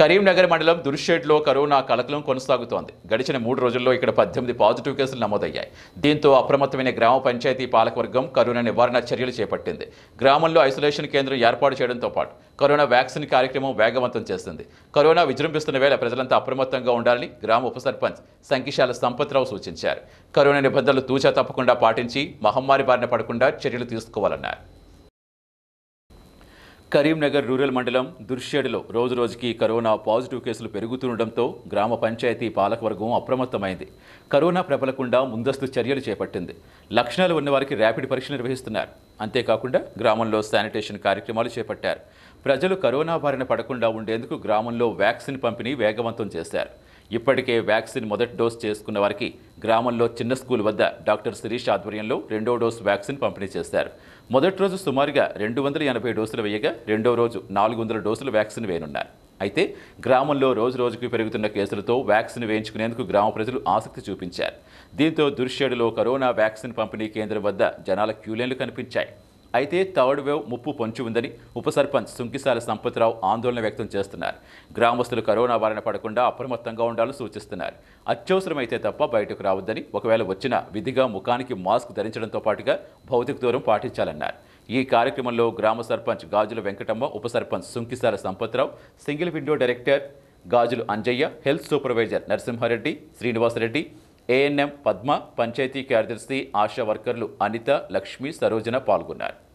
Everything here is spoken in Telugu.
కరీంనగర్ మండలం దుర్షేడ్లో కరోనా కలకలం కొనసాగుతోంది గడిచిన మూడు రోజుల్లో ఇక్కడ పద్దెనిమిది పాజిటివ్ కేసులు నమోదయ్యాయి దీంతో అప్రమత్తమైన గ్రామ పంచాయతీ పాలకవర్గం కరోనా నివారణ చర్యలు చేపట్టింది గ్రామంలో ఐసోలేషన్ కేంద్రం ఏర్పాటు చేయడంతో పాటు కరోనా వ్యాక్సిన్ కార్యక్రమం వేగవంతం చేస్తుంది కరోనా విజృంభిస్తున్న వేళ ప్రజలంతా అప్రమత్తంగా ఉండాలని గ్రామ ఉప సర్పంచ్ సంకిశాల సంపత్రావు సూచించారు కరోనా నిబంధనలు తూచా తప్పకుండా పాటించి మహమ్మారి బారిన పడకుండా చర్యలు తీసుకోవాలన్నారు కరీంనగర్ రూరల్ మండలం దుర్షేడ్లో రోజురోజుకి కరోనా పాజిటివ్ కేసులు పెరుగుతుండటంతో గ్రామ పంచాయతీ పాలకవర్గం అప్రమత్తమైంది కరోనా ప్రబలకుండా ముందస్తు చర్యలు చేపట్టింది లక్షణాలు ఉన్నవారికి ర్యాపిడ్ పరీక్షలు నిర్వహిస్తున్నారు అంతేకాకుండా గ్రామంలో శానిటేషన్ కార్యక్రమాలు చేపట్టారు ప్రజలు కరోనా బారిన పడకుండా ఉండేందుకు గ్రామంలో వ్యాక్సిన్ పంపిణీ వేగవంతం చేశారు ఇప్పటికే వ్యాక్సిన్ మొదటి డోస్ చేసుకున్న వారికి గ్రామంలో చిన్న స్కూల్ వద్ద డాక్టర్ శిరీష్ ఆధ్వర్యంలో రెండో డోసు వ్యాక్సిన్ పంపిణీ చేశారు మొదటి రోజు సుమారుగా రెండు వందల ఎనభై డోసులు వేయగా రెండో రోజు నాలుగు వందల డోసులు వ్యాక్సిన్ వేయనున్నారు అయితే గ్రామంలో రోజు రోజుకు పెరుగుతున్న కేసులతో వ్యాక్సిన్ వేయించుకునేందుకు గ్రామ ప్రజలు ఆసక్తి చూపించారు దీంతో దుర్షేడులో కరోనా వ్యాక్సిన్ పంపిణీ కేంద్రం వద్ద జనాల క్యూలైన్లు కనిపించాయి అయితే థర్డ్ వేవ్ ముప్పు పొంచి ఉందని ఉప సర్పంచ్ సుంకిసాల సంపతిరావు ఆందోళన వ్యక్తం చేస్తున్నారు గ్రామస్తులు కరోనా బారిన పడకుండా అప్రమత్తంగా ఉండాలని సూచిస్తున్నారు అత్యవసరమైతే తప్ప బయటకు రావద్దని ఒకవేళ వచ్చినా విధిగా ముఖానికి మాస్క్ ధరించడంతో పాటుగా భౌతిక దూరం పాటించాలన్నారు ఈ కార్యక్రమంలో గ్రామ సర్పంచ్ గాజుల వెంకటమ్మ ఉప sarpanch Sunkisala Sampathirao single window director Gajulu Anjaiah health supervisor Narasimhareddy Srinivasareddy ANM Padma panchayat కార్యదర్శి ఆశా వర్కర్లు అనిత లక్ష్మి సరోజన పాల్గొన్నారు